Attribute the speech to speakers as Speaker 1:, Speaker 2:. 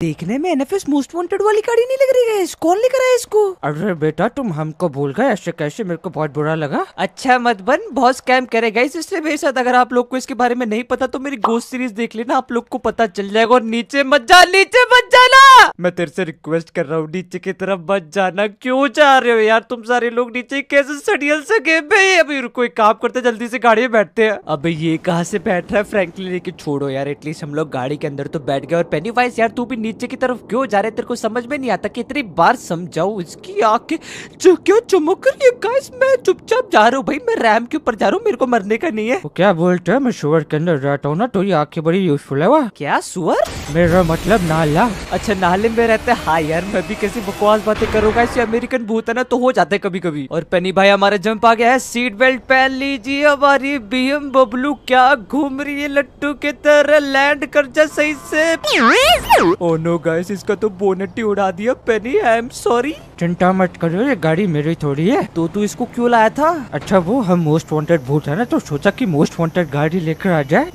Speaker 1: देखने में NFS most wanted वाली गाड़ी नहीं लग रही है कौन लेकर आया इसको अरे बेटा तुम हमको भूल गए ऐसे कैसे मेरे को बहुत बुरा लगा अच्छा मत बन बहुत स्कैम करेगा इसलिए मेरे साथ अगर आप लोग को इसके बारे में नहीं पता तो मेरी गोस्ट सीरीज देख लेना आप लोग को पता चल जाएगा और नीचे मत जा नीचे मत जाना मैं तेरे से रिक्वेस्ट कर रहा हूँ नीचे की तरफ मत जाना क्यों जा रहे हो यार तुम सारे लोग नीचे कैसे सड़ियल सके भाई अभी रुको एक काम करते जल्दी से गाड़ी में बैठते हैं अब ये कहाँ से बैठ रहा है फ्रेंकली लेके छोड़ो यार एटलीस्ट हम लोग गाड़ी के अंदर तो बैठ गए और पेनी वाइस यार तू भी नीचे की तरफ क्यों जा रहे तेरे को समझ में नहीं आता कितनी बार समझाओ इसकी आंखें क्यों चुमक रही है मैं चुपचाप जा रहा हूँ भाई मैं रैम के ऊपर जा रहा हूँ मेरे को मरने का नहीं है वो
Speaker 2: क्या बोलते हैं मैं शुअर के अंदर रहता हूँ ना तो ये आंखें बड़ी यूजफुल है वह
Speaker 1: क्या सुअर
Speaker 2: मेरा मतलब नाला
Speaker 1: अच्छा नाले अरे में रहते हैं हाँ यार मैं भी कैसी बकवास बातें करूंगा ऐसे अमेरिकन भूत है ना तो हो जाता है कभी कभी और पेनी भाई हमारा जंप आ गया है सीट बेल्ट पहन लीजिए हमारी बीएम बबलू क्या घूम रही है लट्टू के तरह लैंड कर जा सही से ओ नो गाइस इसका तो बोनेट ही उड़ा दिया पेनी आई एम सॉरी
Speaker 2: चिंता मत करो ये गाड़ी मेरी थोड़ी है तो तू इसको क्यों लाया था अच्छा वो हम मोस्ट वांटेड भूत है ना तो सोचा कि मोस्ट वांटेड गाड़ी लेकर आ जाए